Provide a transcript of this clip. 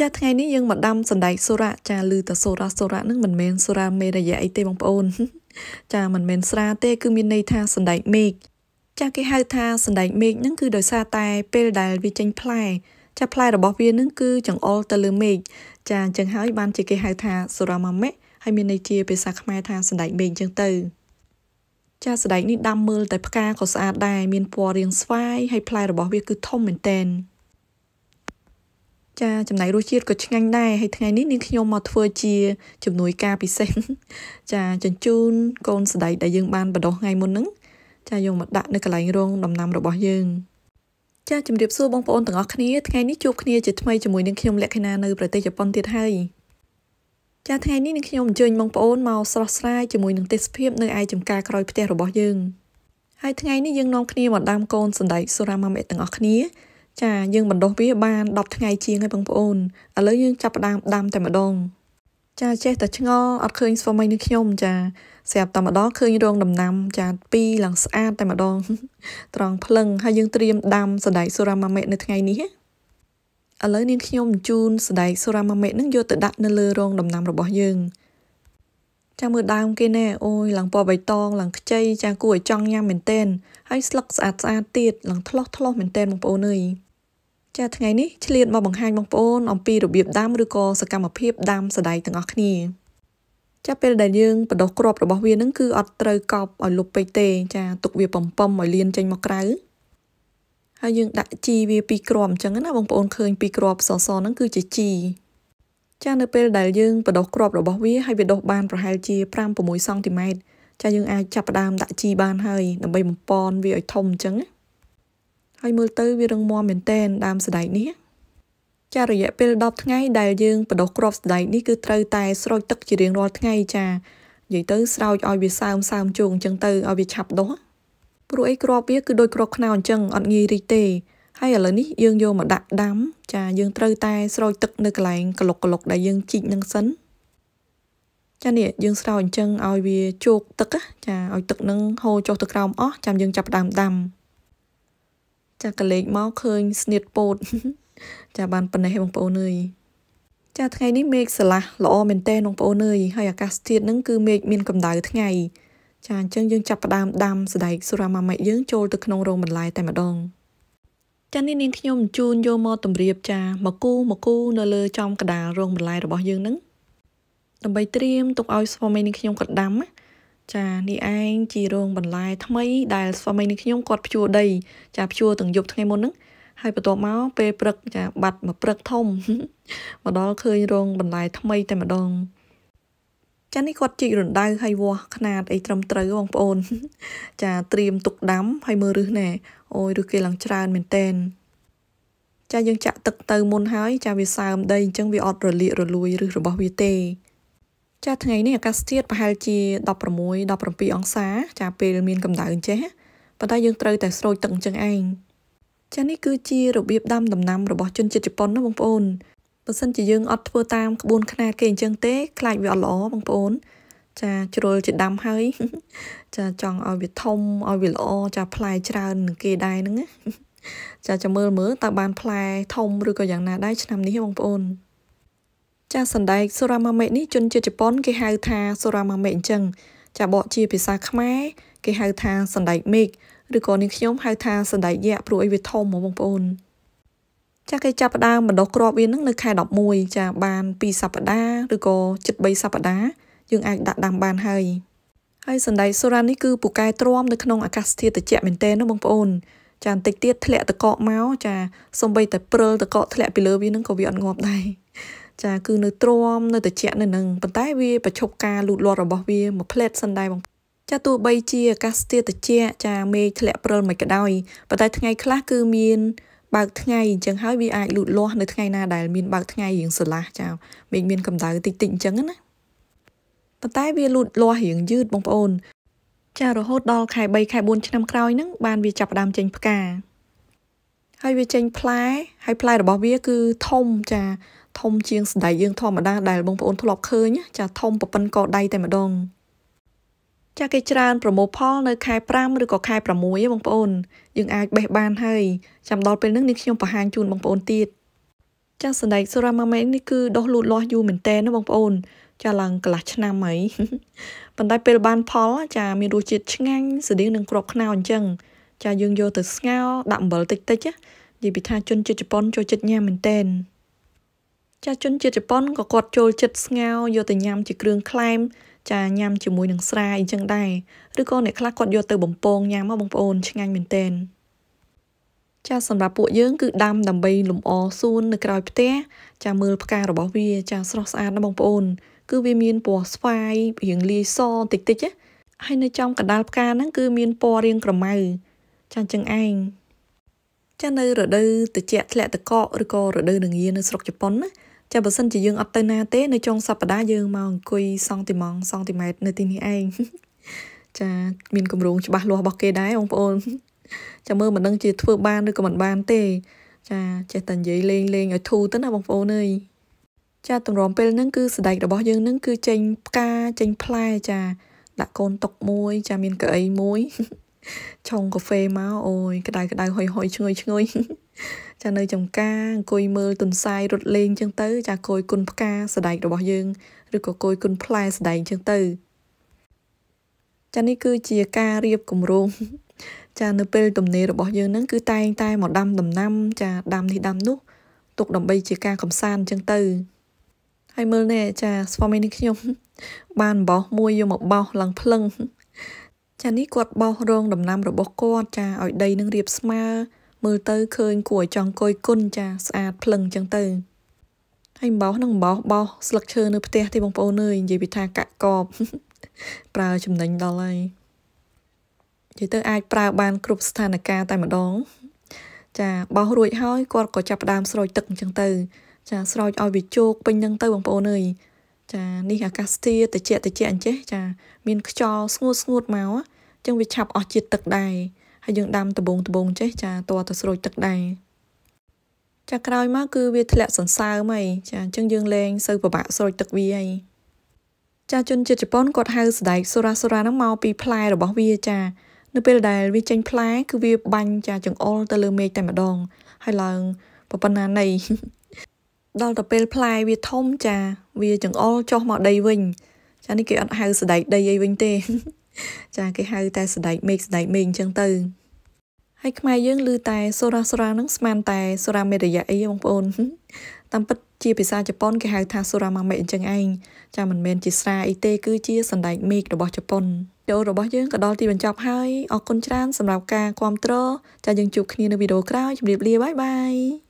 ចាថ្ងៃនេះយើងមកដាំសណ្ដែកសូរ៉ាចាឮតែសូរ៉ាសូរ៉ានឹងមិនមែនសូរ៉ាមេរយៈអីទេបងប្អូនចាមិនមែនស្រាទេគឺមានន័យថាសណ្ដែកមេឃចាគេហៅថាសណ្ដែកមេឃនឹងគឺដោយសារតែ ពេលដែលវាចេញផ្លែ ចា ផ្លែរបស់វានឹងគឺចង្អុលទៅលើមេឃចាអញ្ចឹងហើយបានជាគេហៅថាសូរ៉ាម៉ាមេហើយមានន័យជាភាសាខ្មែរថាសណ្ដែកមេឃអញ្ចឹងទៅចាសណ្ដែកនេះដាំមើលតែផ្កាក៏ស្អាតដែរមានពណ៌រាងស្វាយហើយផ្លែរបស់វាគឺធំមែនតើចាចំណាយរសជាតិក៏ឆ្ងាញ់ដែរហើយថ្ងៃនេះនាងខ្ញុំមកធ្វើជា ជំនួយការពិសេសចាជញ្ជូនកូនស្ដែកដែលយើងបានបដោះថ្ងៃមុនហ្នឹងចាយើងមកដាក់នៅកន្លែងរងដំណាំរបស់យើង ចាជម្រាបសួរបងប្អូនទាំងអស់គ្នាថ្ងៃនេះជួបគ្នាជាថ្មីជាមួយនាងខ្ញុំលក្ខិណានៅប្រទេសជប៉ុនទៀតហើយចាថ្ងៃនេះនាងខ្ញុំអញ្ជើញបងប្អូនមកស្រស់ស្រាយជាមួយនឹងទេសភាពនៅឯចំការក្រោយផ្ទះរបស់យើងហើយថ្ងៃនេះយើងនាំគ្នាមកដាំកូនសណ្ដែកសូរ៉ាម៉ាមេទាំងអស់គ្នាចាយើងបណ្ដុះវាបាន10ថ្ងៃជាងហើយបងប្អូនឥឡូវយើងចាប់ផ្ដើមដាំតែម្ដង ចាចេះតែឆ្ងល់អត់ឃើញស្វាមីនឹងខ្ញុំចាស្រាប់តែម្ដងឃើញរងដំណាំចាពីរឡើងស្អាតតែម្ដង ត្រង់ភ្លឹងហើយយើងត្រៀមដាំសដែកសូរ៉ាម៉ាមេនៅថ្ងៃនេះឥឡូវនាងខ្ញុំជូនសដែកសូរ៉ាម៉ាមេនឹងយកទៅដាក់នៅលើរងដំណាំរបស់យើងចាំមើលដើមគេណែអូយឡើងពណ៌បៃតងឡើងខ្ចីចាគួរឲ្យចង់ញ៉ាំមែនតែនហើយស្លឹកស្អាតស្អាតទៀតឡើងថ្លោះថ្លោះមែនតែនបងប្អូនអើយចាថ្ងៃនេះឆ្លៀតមកបង្ហាញបងប្អូន អំពីរបៀបដាំឬក៏សកម្មភាពដាំសដៃទាំងអស់គ្នាចាពេលដែលយើងបដោះគ្រាប់របស់វានឹងគឺអត់ត្រូវកប់ឲ្យលុបពេកទេចាទុកវាបំពំឲ្យលៀនចេញមកក្រៅហើយយើងដាក់ជីវាពីរគ្រាប់អញ្ចឹងណាបងប្អូនឃើញពីរគ្រាប់សសហ្នឹងគឺជាជីចានៅពេលដែលយើងបដោះគ្រាប់របស់វាហើយវាដុះបានប្រហែលជា5 6សង់ទីម៉ែត្រចាយើងអាចចាប់ផ្ដើមដាក់ជីបានហើយដើម្បីបំពន់វាឲ្យធំអញ្ចឹងណាហើយមើលទៅវារឹងមាំមែនតែនដើមសដែកនេះចារយៈពេល10ថ្ងៃដែលយើងបដោះគ្រាប់សដែកនេះគឺត្រូវតែស្រោចទឹកជារៀងរាល់ថ្ងៃចានិយាយទៅស្រោចឲ្យវាសើមសើមជោគអញ្ចឹងទៅឲ្យវាឆាប់ដុះព្រោះអីគ្រាប់វាគឺដូចគ្រាប់ខ្នុរអញ្ចឹងអត់ងាយរីកទេហើយឥឡូវនេះយើងយកមកដាក់ដាំចាយើងត្រូវតែស្រោចទឹកនៅកន្លែងក្លុកក្លុកដែលយើងជីកនឹងសិនចានេះយើងស្រោចអញ្ចឹងឲ្យវាជោគទឹក ចាឲ្យទឹកនឹងហូរចុះទៅក្រោមអស់ចាំយើងចាប់ដើមដាំចាកលេចមកឃើញ ស្នៀតពោតចាបានប៉ុណ្ណេះបងប្អូនអើយចាថ្ងៃនេះមេឃស្រឡះល្អមែនទេបងប្អូនអើយហើយអាកាសធាតុហ្នឹងគឺមេឃមានកម្ដៅថ្ងៃចាអញ្ចឹងយើងចាប់ផ្ដើមដាំសដែកសូរ៉ាម៉ាម៉ែយើងចូលទៅក្នុងរោងបន្លែតែម្ដង ចានេះនាងខ្ញុំអញ្ជូនយកមកតម្រៀបចា មកគូមកគូនៅលើចំកដាលរោងបន្លែរបស់យើងហ្នឹងដើម្បីត្រៀមទុកឲ្យស្វាមីនាងខ្ញុំគាត់ដាំណាចានេះឯងជារោងបន្លែថ្មីដែលស្វាមីនឹងខ្ញុំគាត់ភ្ជួរដីចាភ្ជួរទាំងយប់ថ្ងៃមុនហ្នឹងហើយបន្ទាប់មកពេលព្រឹកចាបាត់មកព្រឹកធំមកដល់ឃើញរោងបន្លែថ្មីតែម្ដង ចានេះគាត់ជីករណ្ដៅហើយវាស់ຂະຫນាតអីត្រឹមត្រូវបងប្អូន ចាត្រៀមទុកដាំហើយមើលរឹសណែអូយរឹសគេឡើងច្រើនមែនតែនចាយើងចាក់ទឹកទៅមុនហើយចាវាសើមដីអញ្ចឹងវាអត់រលាករលួយរឹសរបស់វាទេចាថ្ងៃនេះអាកាសធាតុប្រហែលជា16 17អង្សា ចាពេលមានកម្ដៅអញ្ចេះប៉ុន្តែយើងត្រូវតែស្រូចទឹកអញ្ចឹងឯងចានេះគឺជារបៀបដាំដំណាំរបស់ជនជាតិជប៉ុនណាបងប្អូនបើសិនជាយើងអត់ធ្វើតាមក្បួនខ្នាតគេអញ្ចឹងទេខ្លាចវាអត់ល្អបងប្អូន ចាជ្រុលជាដាំហើយចាចង់ឲ្យវាធំឲ្យវាល្អចាផ្លែច្រើននឹងគេដែរហ្នឹងណាចាចាំមើលមើលតើបានផ្លែធំឬក៏យ៉ាងណាដែរឆ្នាំនេះបងប្អូនចាសសណ្ដែកសូរ៉ាម៉ាមេនេះជនជាតិជប៉ុនគេហៅថាសូរ៉ាម៉ាមេអញ្ចឹងចាបកជាភាសាខ្មែរគេហៅថាសណ្ដែកមេឃឬក៏នាងខ្ញុំហៅថាសណ្ដែកយៈព្រោះអីវាធំហ្មងបងប្អូនចាគេចាប់ផ្ដើមបណ្ដុះគ្រាប់វានឹងនៅខែ11ចាបាន2សប្ដាហ៍ឬក៏73សប្ដាហ៍យើងអាចដាក់ដាំបានហើយហើយសណ្ដែកសូរ៉ានេះគឺពូកែទ្រាំនៅក្នុងអាកាសធាតុត្រជាក់មែនទែនណាបងប្អូនចាបន្តិចទៀតធ្លាក់តកកមកចាសំបីតែព្រិលតកកធ្លាក់ពីលើវានឹងក៏វាអត់ងាប់ដែរចាគឺនៅទ្រាំនៅតិចនៅនឹងប៉ុន្តែវាប្រឈប់ការលូតលាស់របស់វាមួយផ្លែតសិនដែរបង ចាទោះបីជាអាកាសធាតុត្រជាក់ចាមេឃធ្លាក់ព្រិលមិនក៏ដោយប៉ុន្តែថ្ងៃខ្លះគឺមាន បើកថ្ងៃអញ្ចឹងហើយវាអាចលូតលាស់នៅថ្ងៃណាដែល មានបើកថ្ងៃរៀងស្រឡះចាមេឃមានកម្ដៅតិចតិចអញ្ចឹងណាប៉ុន្តែវាលូតលាស់រៀងយឺតបងប្អូនចារហូតដល់ខែ3ខែ4ឆ្នាំក្រោយហ្នឹងបានវាចាប់ផ្ដើមចេញផ្កាហើយវាចេញផ្លែហើយផ្លែរបស់វាគឺធំចាធំជាងសណ្តែកយើងធម្មតាដែលបងប្អូនធ្លាប់ឃើញចាធំប្រពន្ធកដៃតែម្ដងចាគេច្រើនប្រមូលផលនៅខែ5ឬក៏ខែ6បងប្អូនយើងអាចបេះបានហើយចាំដល់ពេលហ្នឹងនេះខ្ញុំបង្ហាញជូនបងប្អូនទៀតចាសសណ្តែកសូរ៉ាម៉ាម៉េនេះគឺដុះលូតលាស់យូរមែនតើណាបងប្អូនចាឡើងកន្លះឆ្នាំហើយប៉ុន្តែពេលបាន ផលចាមានរសជាតិឆ្ងាញ់ស្រដៀងនឹងគ្រាប់ខ្នុរអញ្ចឹងចាយើងយកទៅស្ងោរដាក់អំបិលតិចតិចនិយាយពីថាជនជាតិជប៉ុនចូលចិត្តញ៉ាំមែនតែនចាជនជាតិជប៉ុនក៏គាត់ចូលចិត្តស្ងោរយកទៅញ៉ាំជាគ្រឿងក្លែមចាញ៉ាំជាមួយនឹងស្រាអីចឹងដែរឬក៏អ្នកខ្លះគាត់យកទៅបំពងញ៉ាំមកបងប្អូនឆ្ងាញ់មែនតែនចាសម្រាប់ពួកយើង គឺដាំដើម្បីលំអសួននៅក្រោយផ្ទះចាមើលផ្ការបស់វាចាស្រស់ស្អាតណាស់បងប្អូនគឺវាមានពណ៌ស្វាយរាងលាយសតិចតិចណាហើយនៅចំកណ្ដាលផ្កាហ្នឹងគឺមានពណ៌រាងក្រមៅចាអញ្ចឹងឯងចានៅរដូវត្រជាក់ធ្លាក់ទឹកកកឬក៏រដូវនងានៅស្រុកជប៉ុនណាចាបើសិនជាយើងអត់ទៅណាទេនៅចុងសប្ដាហ៍យើងមកអង្គុយសង់ទីម៉ងសង់ទីម៉ែត្រនៅទីនេះឯងចាមានគម្រោងច្បាស់លាស់របស់គេដែរបងប្អូនចាំមើលមិនដឹងជា ធ្វើបានឬក៏មិនបានទេ ចាចេះតែនិយាយលេងលេងឲ្យធូរទៅណាបងប្អូនអើយចាតម្រាំពេលហ្នឹងគឺស្ដេចរបស់យើងហ្នឹងគឺចេញផ្កាចេញផ្លែចា ដាក់កូនតុកមួយ ចាមានកៅអីមួយឆុងកាហ្វេមកអូយក្ដៅក្ដៅហុយហុយឈ្ងុយឈ្ងុយចានៅ ចំការអង្គុយមើលទុនសាយរត់លេងចឹងទៅចាគយគុណផ្កាស្ដែករបស់យើងឬក៏គយគុណផ្លែស្ដែកចឹងទៅចានេះគឺជាការរៀបគម្រោងចានៅពេលទំនេររបស់យើងហ្នឹងគឺតែងតែមកដាំដំណាំចាដាំនេះដាំនោះទុកដើម្បីជាការកំសាន្តចឹងទៅហើយមើលនេះចាស្វាមីនេះខ្ញុំ បានបោះមួយយកមកបោះឡើងភ្លឹងចានេះគាត់បោះរង ដំណាំរបស់គាត់ចាឲ្យដីនឹងរៀបស្មើមើលទៅឃើញគួរឲ្យចង់គយគុណចាស្អាតភ្លឹងចឹងទៅហើយបោះនឹងបោះបោះស្លឹកឈើនៅផ្ទះទេបងប្អូនអើយនិយាយពីថាកាក់កបប្រើចំណេញដល់ហើយនិយាយទៅអាចប្រើ បាន គ្រប់ស្ថានភាពតែម្ដង ចាបោះរួចហើយគាត់ក៏ចាប់ផ្ដើមស្រោចទឹកអញ្ចឹងទៅចាស្រោចឲ្យវាជោគពេញនឹងទៅបងប្អូនអើយចានេះអាកាសធាតុតិចតិចអញ្ចេះចាមានខ្យល់ស្ងួតស្ងួតមកអញ្ចឹងវាឆាប់អស់ជាតិទឹកដែរហើយយើងដាំដបងដបងចេះចាតើទៅស្រូចទឹកដែរចាក្រោយមកគឺវាធ្លាក់សន្សើមហីចាអញ្ចឹងយើងលែងសូវពិបាកស្រូចទឹកវាហីចាជនជាតិជប៉ុនគាត់ហៅស្ដែកសូរ៉ាសូរ៉ាហ្នឹងមកពីផ្លែរបស់វាចា នៅពេលដែលវាចេញ ផ្លែគឺវាបាញ់ចាចង្អុលទៅលើមេឃតែម្ដង ហើយឡើងប៉ុណ្ណាណីដល់ទៅពេលផ្លែវាធំចាវា ចង្អុលចុះមកដីវិញចានេះគេអត់ហៅស្ដែកដីអីវិញទេ ចាគេហៅតែស្ដែកមេឃស្ដែកមេឃអញ្ចឹងទៅហើយខ្មែរយើងឮតែសូរ៉ាសូរ៉ាហ្នឹងស្មានតែសូរ៉ាមេរយៈអីបងប្អូនតាមពិតជាភាសាជប៉ុនគេហៅ ថាសូរ៉ាម៉ាមេអញ្ចឹងឯងចាមិនមែនជាស្រាអីទេគឺជាសណ្ដែកមេឃរបស់ជប៉ុនវីដេអូរបស់យើងក៏ដល់ទីបញ្ចប់ហើយអរគុណច្រើនសម្រាប់ការគ្រប់គ្រងចាយើងជួបគ្នានៅវីដេអូក្រោយជម្រាបលាបាយបាយ